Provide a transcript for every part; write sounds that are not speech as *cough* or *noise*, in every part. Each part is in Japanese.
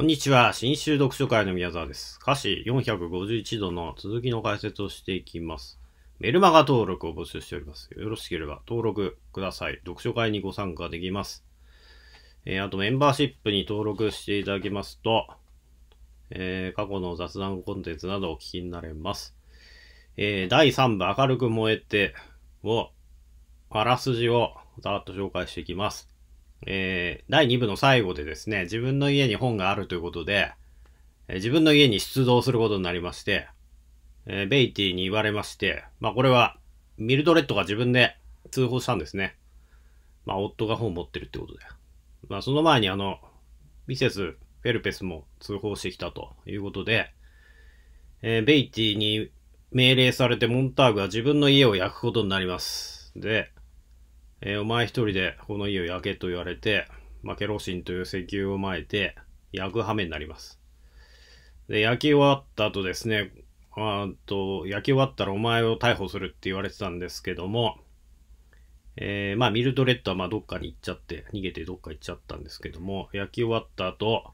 こんにちは。新州読書会の宮沢です。歌詞451度の続きの解説をしていきます。メルマガ登録を募集しております。よろしければ登録ください。読書会にご参加できます。えー、あとメンバーシップに登録していただきますと、えー、過去の雑談コンテンツなどをお聞きになれます。えー、第3部明るく燃えてを、あらすじをざーっと紹介していきます。えー、第2部の最後でですね、自分の家に本があるということで、えー、自分の家に出動することになりまして、えー、ベイティに言われまして、まあこれはミルドレッドが自分で通報したんですね。まあ夫が本持ってるってことで。まあその前にあの、ミセス・フェルペスも通報してきたということで、えー、ベイティに命令されてモンターグは自分の家を焼くことになります。で、えー、お前一人でこの家を焼けと言われて、まあ、ケロシンという石油をまいて焼く羽目になります。で、焼き終わった後ですね、あと焼き終わったらお前を逮捕するって言われてたんですけども、えー、まあ、ミルドレッドはまどっかに行っちゃって、逃げてどっか行っちゃったんですけども、焼き終わった後、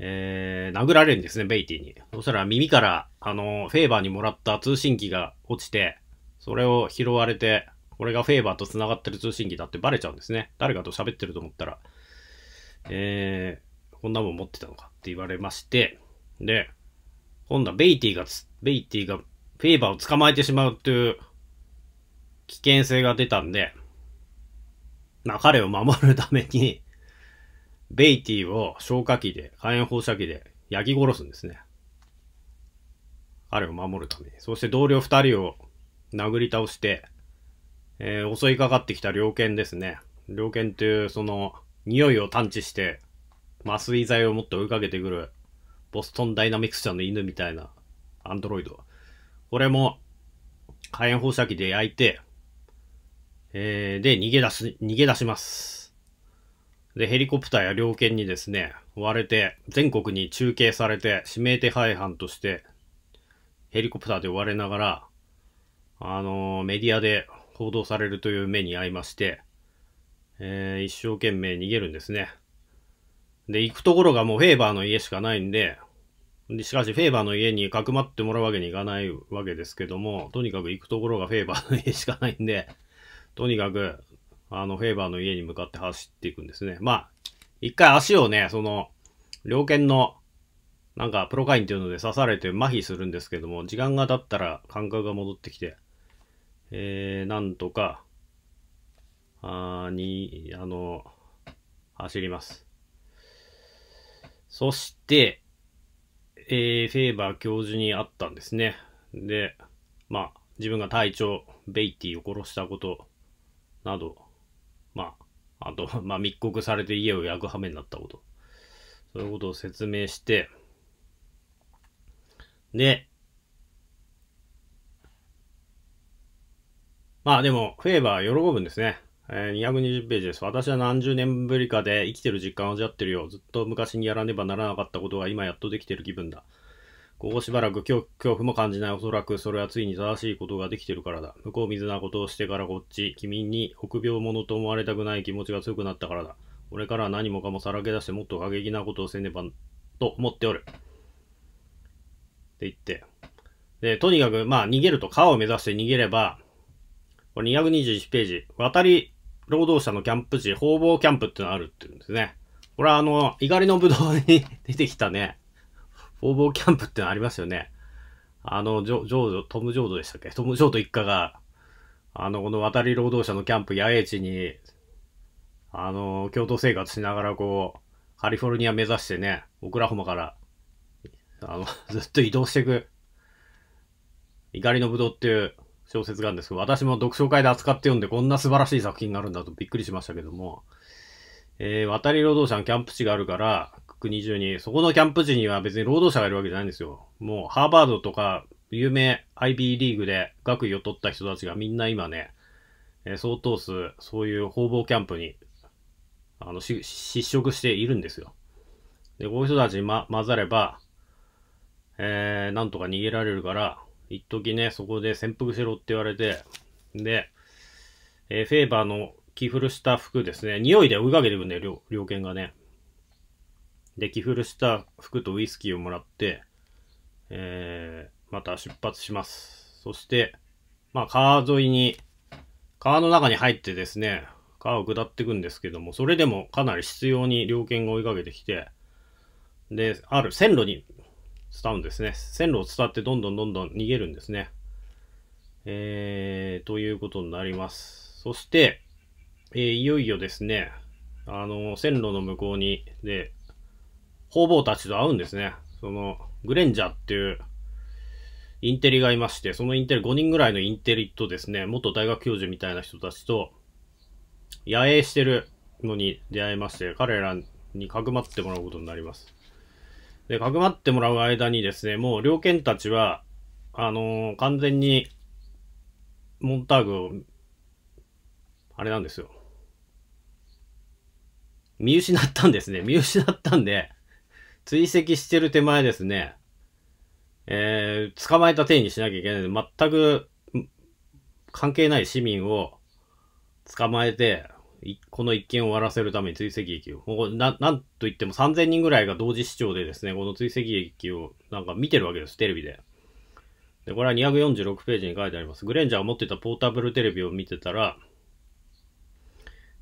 えー、殴られるんですね、ベイティに。そしたら耳から、あの、フェーバーにもらった通信機が落ちて、それを拾われて、俺がフェーバーと繋がってる通信機だってバレちゃうんですね。誰かと喋ってると思ったら、えー、こんなもん持ってたのかって言われまして、で、今度はベイティがベイティがフェーバーを捕まえてしまうという危険性が出たんで、まあ彼を守るために、ベイティを消火器で、火炎放射器で焼き殺すんですね。彼を守るために。そして同僚二人を殴り倒して、えー、襲いかかってきた猟犬ですね。猟犬という、その、匂いを探知して、麻酔剤を持って追いかけてくる、ボストンダイナミクス社の犬みたいな、アンドロイド。これも、火炎放射器で焼いて、えー、で、逃げ出し、逃げ出します。で、ヘリコプターや猟犬にですね、追われて、全国に中継されて、指名手配犯として、ヘリコプターで追われながら、あのー、メディアで報道されるという目に遭いまして、えー、一生懸命逃げるんですね。で、行くところがもうフェーバーの家しかないんで、でしかしフェーバーの家にかくまってもらうわけにいかないわけですけども、とにかく行くところがフェーバーの家しかないんで、とにかく、あの、フェーバーの家に向かって走っていくんですね。まあ、一回足をね、その、猟犬の、なんか、プロカインっていうので刺されて麻痺するんですけども、時間が経ったら感覚が戻ってきて、えー、なんとか、あに、あの、走ります。そして、えー、フェーバー教授に会ったんですね。で、まあ、自分が隊長、ベイティを殺したことなど、まあ、あと、*laughs* まあ、密告されて家を焼く羽目になったこと。そういうことを説明して、で、まあでも、フェーバー喜ぶんですね。えー、220ページです。私は何十年ぶりかで生きてる実感を味わってるよ。ずっと昔にやらねばならなかったことが今やっとできてる気分だ。ここしばらく恐怖も感じない。おそらくそれはついに正しいことができてるからだ。向こう水なことをしてからこっち。君に臆病者と思われたくない気持ちが強くなったからだ。俺からは何もかもさらけ出してもっと過激なことをせねばと思っておる。って言って。で、とにかく、まあ逃げると川を目指して逃げれば、これ221ページ、渡り労働者のキャンプ地、方々キャンプってのあるっていうんですね。これはあの、猪狩のぶどうに *laughs* 出てきたね、方々キャンプってのありますよね。あの、ジョ、ジョード、トム・ジョードでしたっけトム・ジョード一家が、あの、この渡り労働者のキャンプ、野営地に、あの、共同生活しながらこう、カリフォルニア目指してね、オクラホマから、あの、ずっと移動していく、猪狩のぶどうっていう小説があるんですけど、私も読書会で扱って読んで、こんな素晴らしい作品があるんだとびっくりしましたけども、えー、渡り労働者のキャンプ地があるから、国中に、そこのキャンプ地には別に労働者がいるわけじゃないんですよ。もう、ハーバードとか、有名 IB リーグで学位を取った人たちがみんな今ね、えー、相当数、そういう方々キャンプに、あの、失職しているんですよ。で、こういう人たちに、ま、混ざれば、えー、なんとか逃げられるから、一時ね、そこで潜伏しろって言われて、で、えー、フェーバーの着古した服ですね。匂いで追いかけてくんだよ、猟犬がね。で、着古した服とウイスキーをもらって、えー、また出発します。そして、まあ、川沿いに、川の中に入ってですね、川を下っていくんですけども、それでもかなり執拗に猟犬が追いかけてきて、で、ある線路に伝うんですね。線路を伝ってどんどんどんどん逃げるんですね。えー、ということになります。そして、えー、いよいよですね、あの、線路の向こうに、で、方々たちと会うんですね。その、グレンジャーっていうインテリがいまして、そのインテリ、5人ぐらいのインテリとですね、元大学教授みたいな人たちと、野営してるのに出会いまして、彼らにかくまってもらうことになります。で、かくまってもらう間にですね、もう猟犬たちは、あのー、完全に、モンターグを、あれなんですよ。見失ったんですね。見失ったんで、追跡してる手前ですね、えー、捕まえた手にしなきゃいけないので、全く関係ない市民を捕まえて、この一件を終わらせるために追跡劇を、ななんといっても3000人ぐらいが同時視聴でですね、この追跡劇をなんか見てるわけです、テレビで。で、これは246ページに書いてあります。グレンジャーが持ってたポータブルテレビを見てたら、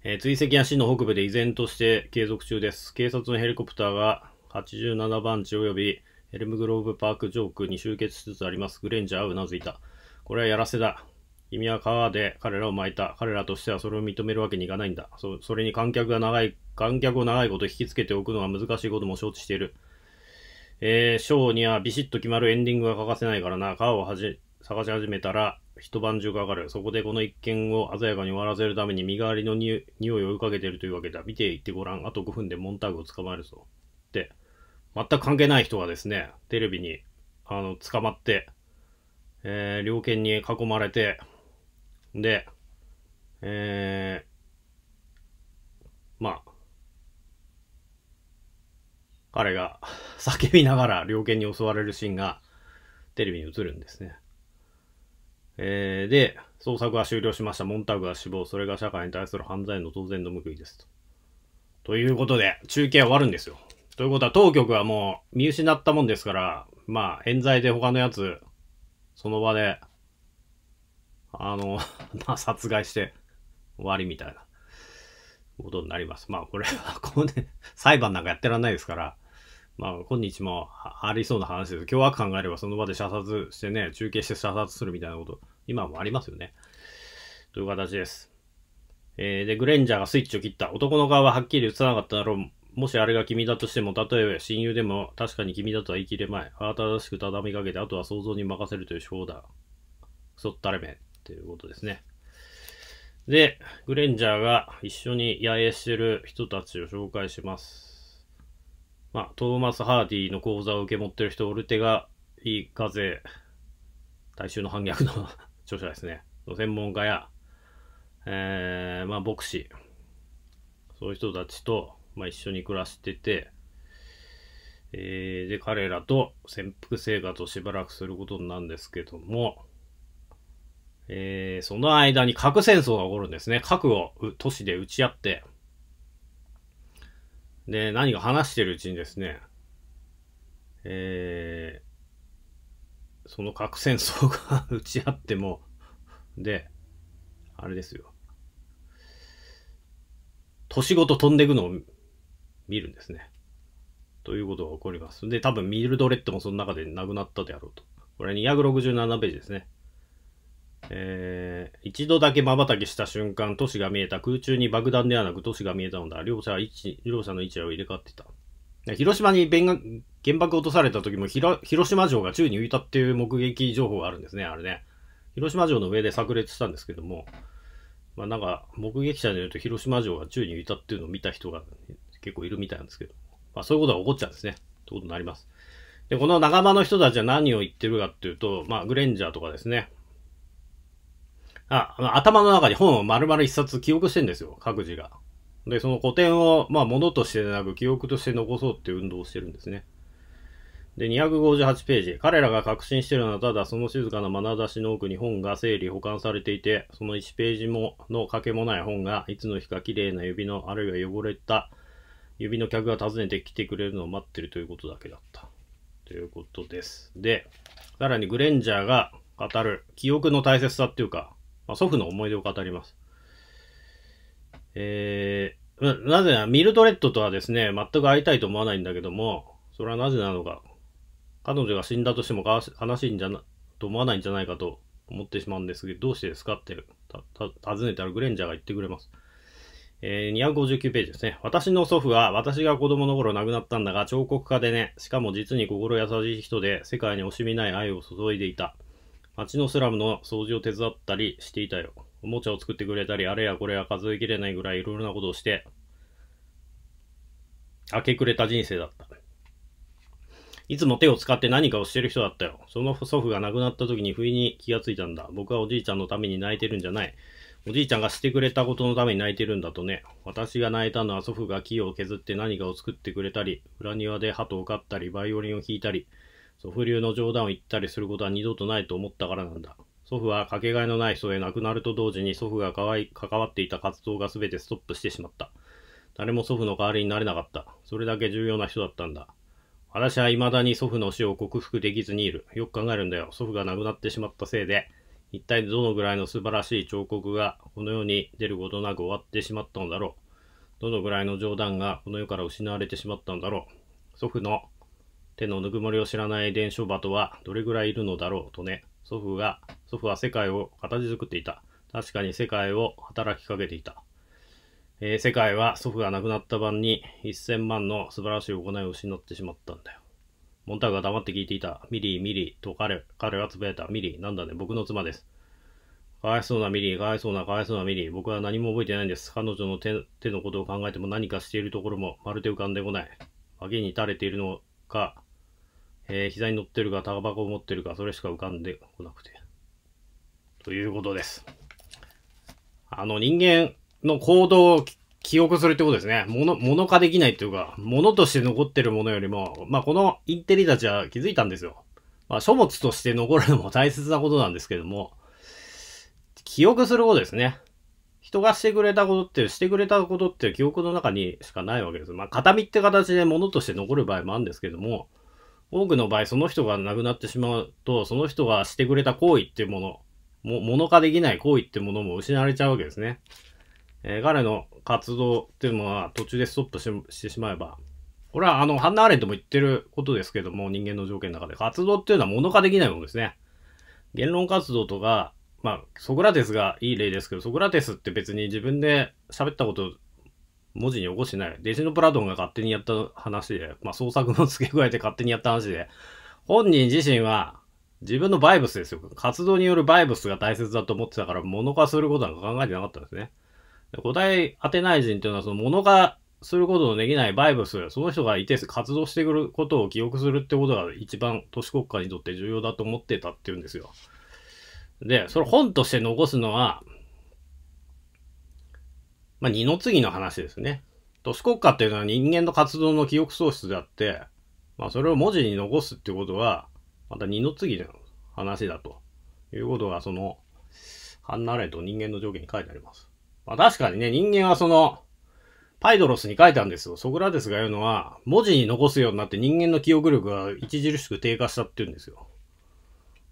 えー、追跡は市の北部で依然として継続中です。警察のヘリコプターが87番地及びヘルムグローブパーク上空に集結しつつあります。グレンジャーはうなずいた。これはやらせだ。君は川で彼らを巻いた。彼らとしてはそれを認めるわけにいかないんだ。そそれに観客が長い、観客を長いこと引きつけておくのは難しいことも承知している。えー、ショーにはビシッと決まるエンディングが欠かせないからな。川をはじ探し始めたら一晩中かかる。そこでこの一件を鮮やかに終わらせるために身代わりの匂いを追いかけてるというわけだ。見ていってごらん。あと5分でモンターグを捕まえるぞ。って、全く関係ない人がですね、テレビに、あの、捕まって、えー、猟犬に囲まれて、で、えー、まあ、彼が *laughs* 叫びながら猟犬に襲われるシーンがテレビに映るんですね。えー、で、捜索は終了しました。モンターグは死亡。それが社会に対する犯罪の当然の報いですと。ということで、中継は終わるんですよ。ということは、当局はもう見失ったもんですから、まあ、冤罪で他のやつ、その場であの、*laughs* まあ、殺害して終わりみたいなことになります。まあ、これは、*laughs* こうね、裁判なんかやってらんないですから、まあ、今日もありそうな話です。日は考えればその場で射殺してね、中継して射殺するみたいなこと、今もありますよね。という形です。えー、で、グレンジャーがスイッチを切った。男の顔ははっきり映さなかっただろう。もしあれが君だとしても、例えば親友でも、確かに君だとは言い切れまい。慌ただしく畳みかけて、あとは想像に任せるという手法だ。そったれめ。ということですね。で、グレンジャーが一緒に野営してる人たちを紹介します。まあ、トーマス・ハーディの講座を受け持ってる人、オルテガ・いい風、大衆の反逆の *laughs* 著者ですね。の専門家や、えー、まあ、牧師、そういう人たちと、まあ、一緒に暮らしてて、えー、で、彼らと潜伏生活をしばらくすることなんですけども、えー、その間に核戦争が起こるんですね。核を都市で撃ち合って、で、何か話してるうちにですね、えー、その核戦争が打ち合っても、で、あれですよ。年ごと飛んでいくのを見るんですね。ということが起こります。で、多分ミルドレッドもその中で亡くなったであろうと。これ267ページですね。えー、一度だけ瞬きした瞬間、都市が見えた。空中に爆弾ではなく都市が見えたのだ。両者位置、両者の位置を入れ替わっていた。広島に原爆落とされた時も広島城が宙に浮いたっていう目撃情報があるんですね、あれね。広島城の上で炸裂したんですけども、まあなんか目撃者によると広島城が宙に浮いたっていうのを見た人が結構いるみたいなんですけど、まあそういうことが起こっちゃうんですね。ってことになります。で、この仲間の人たちは何を言ってるかっていうと、まあグレンジャーとかですね、あ、頭の中に本を丸々一冊記憶してんですよ、各自が。で、その古典を、まあ、ものとしてでなく記憶として残そうっていう運動をしてるんですね。で、258ページ。彼らが確信してるのは、ただその静かな眼差しの奥に本が整理保管されていて、その1ページもの欠けもない本が、いつの日か綺麗な指の、あるいは汚れた指の客が訪ねてきてくれるのを待ってるということだけだった。ということです。で、さらにグレンジャーが語る記憶の大切さっていうか、まあ、祖父の思い出を語ります。えー、なぜなら、ミルドレッドとはですね、全く会いたいと思わないんだけども、それはなぜなのか。彼女が死んだとしても悲しいんじゃな、と思わないんじゃないかと思ってしまうんですけど、どうしてですかってたた尋ねたらグレンジャーが言ってくれます。えー、259ページですね。私の祖父は私が子供の頃亡くなったんだが彫刻家でね、しかも実に心優しい人で世界に惜しみない愛を注いでいた。街のスラムの掃除を手伝ったりしていたよ。おもちゃを作ってくれたり、あれやこれや数えきれないぐらいいろいろなことをして、明け暮れた人生だった。いつも手を使って何かをしてる人だったよ。その祖父が亡くなった時に不意に気がついたんだ。僕はおじいちゃんのために泣いてるんじゃない。おじいちゃんがしてくれたことのために泣いてるんだとね。私が泣いたのは祖父が木を削って何かを作ってくれたり、裏庭で鳩を飼ったり、バイオリンを弾いたり、祖父流の冗談を言ったりすることは二度とないと思ったからなんだ。祖父はかけがえのない人で亡くなると同時に祖父が関わっていた活動が全てストップしてしまった。誰も祖父の代わりになれなかった。それだけ重要な人だったんだ。私は未だに祖父の死を克服できずにいる。よく考えるんだよ。祖父が亡くなってしまったせいで、一体どのぐらいの素晴らしい彫刻がこの世に出ることなく終わってしまったのだろう。どのぐらいの冗談がこの世から失われてしまったのだろう。祖父の手のぬくもりを知らない伝場鳩はどれぐらいいるのだろうとね。祖父が、祖父は世界を形作っていた。確かに世界を働きかけていた。えー、世界は祖父が亡くなった晩に1000万の素晴らしい行いを失ってしまったんだよ。モンターグが黙って聞いていた。ミリー、ミリーと彼彼はつぶやいた。ミリー、なんだね、僕の妻です。かわいそうなミリー、かわいそうな、かわいそうなミリー。僕は何も覚えてないんです。彼女の手手のことを考えても何かしているところもまるで浮かんでこない。負けに垂れているのか、えー、膝に乗ってるか、タバコを持ってるか、それしか浮かんでこなくて。ということです。あの、人間の行動を記憶するってことですね。もの、物化できないっていうか、物として残ってるものよりも、まあ、このインテリたちは気づいたんですよ。まあ、書物として残るのも大切なことなんですけども、記憶することですね。人がしてくれたことって、してくれたことって記憶の中にしかないわけです。まあ、形見って形で物として残る場合もあるんですけども、多くの場合、その人が亡くなってしまうと、その人がしてくれた行為っていうもの、も、物化できない行為っていうものも失われちゃうわけですね。えー、彼の活動っていうのは途中でストップしてしまえば、これはあの、ハンナ・アーレントも言ってることですけども、人間の条件の中で、活動っていうのは物化できないものですね。言論活動とか、まあ、ソクラテスがいい例ですけど、ソクラテスって別に自分で喋ったこと文字に起こしてない。弟子のプラトンが勝手にやった話で、まあ、創作の付け加えて勝手にやった話で、本人自身は自分のバイブスですよ。活動によるバイブスが大切だと思ってたから、物化することなんか考えてなかったんですね。答え当てない人というのは、その物化することのできないバイブス、その人がいて活動してくることを記憶するってことが一番都市国家にとって重要だと思ってたっていうんですよ。で、それ本として残すのは、まあ、二の次の話ですね。都市国家っていうのは人間の活動の記憶喪失であって、まあ、それを文字に残すってことは、また二の次の話だということが、その、ハンナ・ーレンと人間の上下に書いてあります。まあ、確かにね、人間はその、パイドロスに書いたんですよ。ソクラテスが言うのは、文字に残すようになって人間の記憶力が著しく低下したって言うんですよ。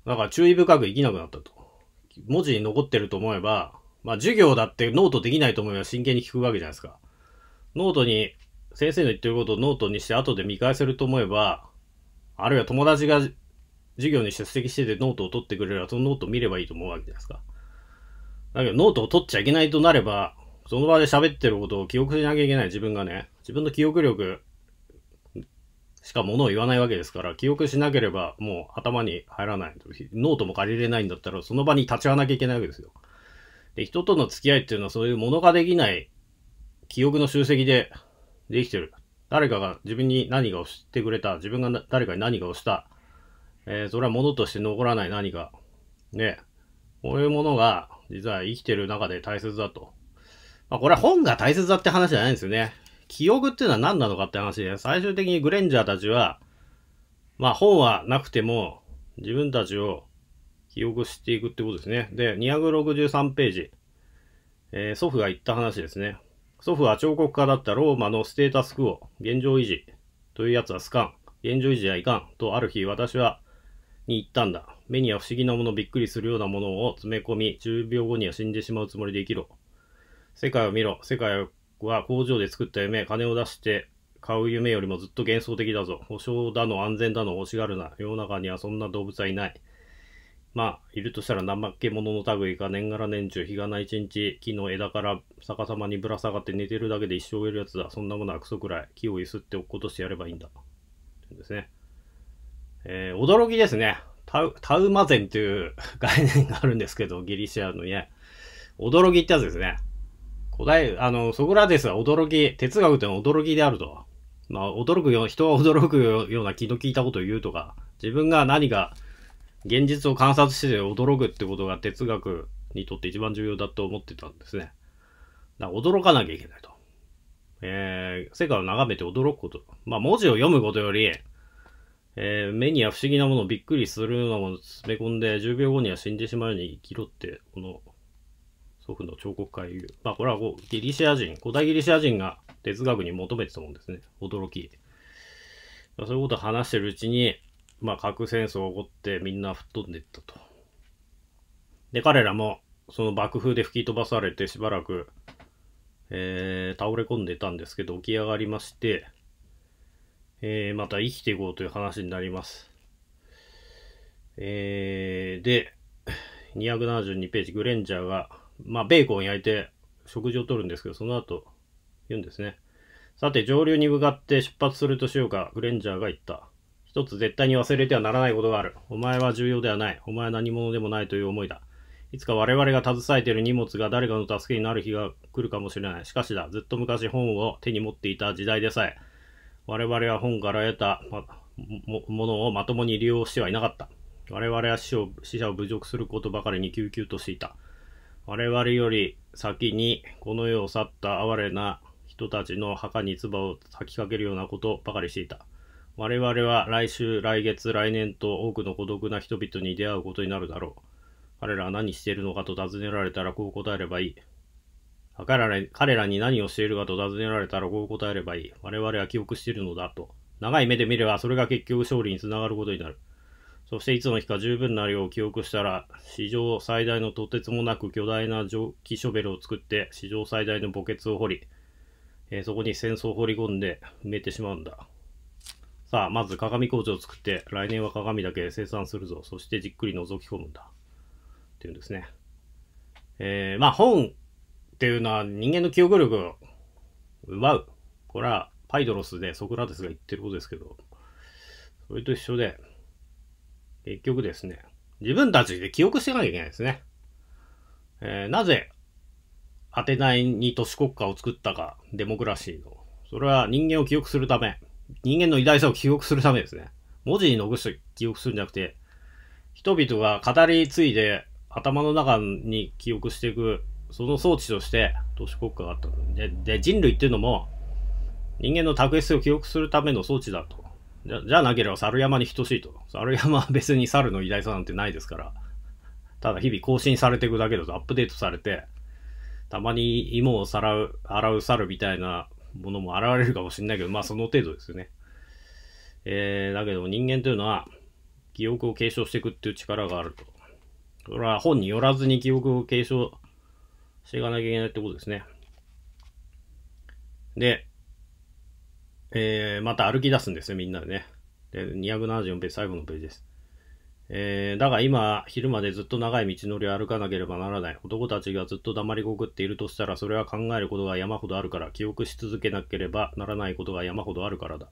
だから注意深く生きなくなったと。文字に残ってると思えば、まあ授業だってノートできないと思えば真剣に聞くわけじゃないですか。ノートに、先生の言ってることをノートにして後で見返せると思えば、あるいは友達が授業に出席しててノートを取ってくれれば、そのノートを見ればいいと思うわけじゃないですか。だけどノートを取っちゃいけないとなれば、その場で喋ってることを記憶しなきゃいけない自分がね、自分の記憶力しかものを言わないわけですから、記憶しなければもう頭に入らない。ノートも借りれないんだったら、その場に立ち会わなきゃいけないわけですよ。で、人との付き合いっていうのはそういうものができない記憶の集積でできてる。誰かが自分に何かをしてくれた、自分が誰かに何かをした、えー、それはものとして残らない何か。ね、こういうものが実は生きてる中で大切だと。まあ、これは本が大切だって話じゃないんですよね。記憶っていうのは何なのかって話で、最終的にグレンジャーたちは、まあ本はなくても自分たちを記憶していくってことですね。で、263ページ。えー、祖父が言った話ですね。祖父は彫刻家だったローマのステータスクを現状維持というやつはスカン、現状維持はいかんとある日私はに言ったんだ。目には不思議なもの、びっくりするようなものを詰め込み、10秒後には死んでしまうつもりで生きろ。世界を見ろ。世界は工場で作った夢、金を出して買う夢よりもずっと幻想的だぞ。保証だの安全だの欲しがるな。世の中にはそんな動物はいない。まあ、いるとしたら怠け者の類が年がら年中、日がない一日、木の枝から逆さまにぶら下がって寝てるだけで一生植えるやつだ。そんなものはクソくらい。木をゆすっておくことしてやればいいんだ。ですね。えー、驚きですね。タウ、タウマゼンという概念があるんですけど、ギリシアのね。驚きってやつですね。古代、あの、ソクラテスは驚き、哲学というのは驚きであると。まあ、驚くよう、人は驚くような気の利いたことを言うとか、自分が何か、現実を観察して驚くってことが哲学にとって一番重要だと思ってたんですね。だから驚かなきゃいけないと。えー、世界を眺めて驚くこと。まあ、文字を読むことより、えー、目には不思議なものをびっくりするのを詰め込んで、10秒後には死んでしまうように生きろって、この祖父の彫刻家言う。まあ、これはこうギリシア人、古代ギリシア人が哲学に求めてたもんですね。驚き。そういうことを話してるうちに、まあ、核戦争起こってみんな吹っ飛んでいったと。で、彼らも、その爆風で吹き飛ばされてしばらく、えー、倒れ込んでたんですけど、起き上がりまして、えー、また生きていこうという話になります。えー、で、272ページ、グレンジャーが、まあ、ベーコン焼いて食事をとるんですけど、その後、言うんですね。さて、上流に向かって出発するとしようか、グレンジャーが言った。一つ絶対に忘れてはならないことがある。お前は重要ではない。お前は何者でもないという思いだ。いつか我々が携えている荷物が誰かの助けになる日が来るかもしれない。しかしだ、ずっと昔本を手に持っていた時代でさえ、我々は本から得た、ものをまともに利用してはいなかった。我々は死を死者を侮辱することばかりに救急としていた。我々より先にこの世を去った哀れな人たちの墓に唾を吐きかけるようなことばかりしていた。我々は来週、来月、来年と多くの孤独な人々に出会うことになるだろう。彼らは何しているのかと尋ねられたらこう答えればいい。彼ら彼らに何をしているかと尋ねられたらこう答えればいい。我々は記憶しているのだと。長い目で見ればそれが結局勝利につながることになる。そしていつの日か十分な量を記憶したら、史上最大のとてつもなく巨大な蒸気ショベルを作って、史上最大の墓穴を掘り、えー、そこに戦争を掘り込んで埋めてしまうんだ。さあ、まず鏡工場を作って、来年は鏡だけ生産するぞ。そしてじっくり覗き込むんだ。っていうんですね。えー、まあ本っていうのは人間の記憶力を奪う。これはパイドロスでソクラテスが言ってることですけど、それと一緒で、結局ですね、自分たちで記憶してなきゃいけないですね。えー、なぜ、アテナイに都市国家を作ったか、デモクラシーの。それは人間を記憶するため。人間の偉大さを記憶するためですね。文字に残して記憶するんじゃなくて、人々が語り継いで頭の中に記憶していく、その装置として都市国家があったで。で、人類っていうのも、人間の卓越性を記憶するための装置だと。じゃじゃなければ猿山に等しいと。猿山は別に猿の偉大さなんてないですから。ただ日々更新されていくだけだとアップデートされて、たまに芋をさらう、洗う猿みたいなものも現れるかもしれないけど、まあその程度ですよね。えー、だけど人間というのは、記憶を継承していくっていう力があると。それは本によらずに記憶を継承していかなきゃいけないってことですね。で、えー、また歩き出すんですね、みんなでね。で、274ページ、最後のページです。えー、だが今、昼までずっと長い道のりを歩かなければならない。男たちがずっと黙りこくっているとしたら、それは考えることが山ほどあるから、記憶し続けなければならないことが山ほどあるからだ。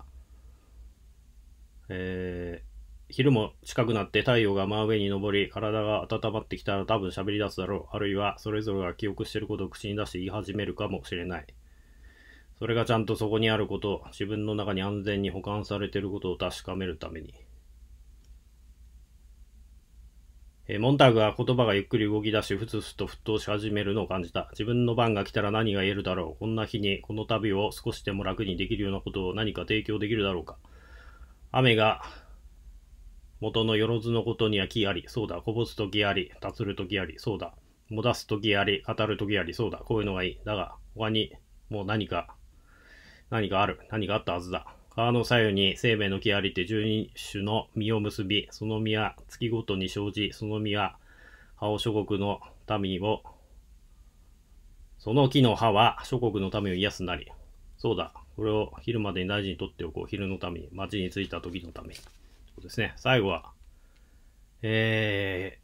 えー、昼も近くなって太陽が真上に昇り、体が温まってきたら多分喋り出すだろう。あるいは、それぞれが記憶していることを口に出して言い始めるかもしれない。それがちゃんとそこにあること、自分の中に安全に保管されていることを確かめるために。えモンターグは言葉がゆっくり動き出し、ふつふつと沸騰し始めるのを感じた。自分の番が来たら何が言えるだろう。こんな日に、この旅を少しでも楽にできるようなことを何か提供できるだろうか。雨が、元のよろずのことには木あり、そうだ、こぼす時あり、たつる時あり、そうだ、もだす時あり、語る時あり、そうだ、こういうのがいい。だが、他にもう何か、何かある、何かあったはずだ。川の左右に生命の木ありて十二種の実を結び、その実は月ごとに生じ、その実は葉を諸国の民を、その木の葉は諸国の民を癒すなり。そうだ、これを昼までに大事に取っておこう。昼のために、町に着いた時のために。そうですね。最後は、え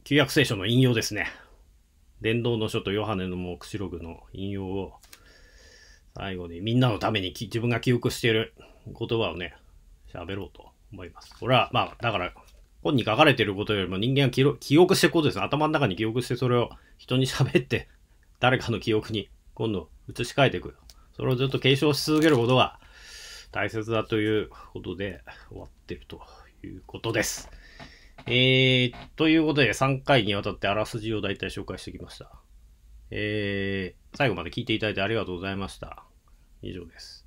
ー、旧約聖書の引用ですね。伝道の書とヨハネの釧路録の引用を最後にみんなのために自分が記憶している言葉をね、喋ろうと思います。これは、まあ、だから、本に書かれてることよりも人間は記憶していくことです。頭の中に記憶してそれを人に喋って、誰かの記憶に今度移し替えていく。それをずっと継承し続けることが大切だということで終わってるということです。えー、ということで3回にわたってあらすじを大体紹介してきました。えー、最後まで聞いていただいてありがとうございました。以上です。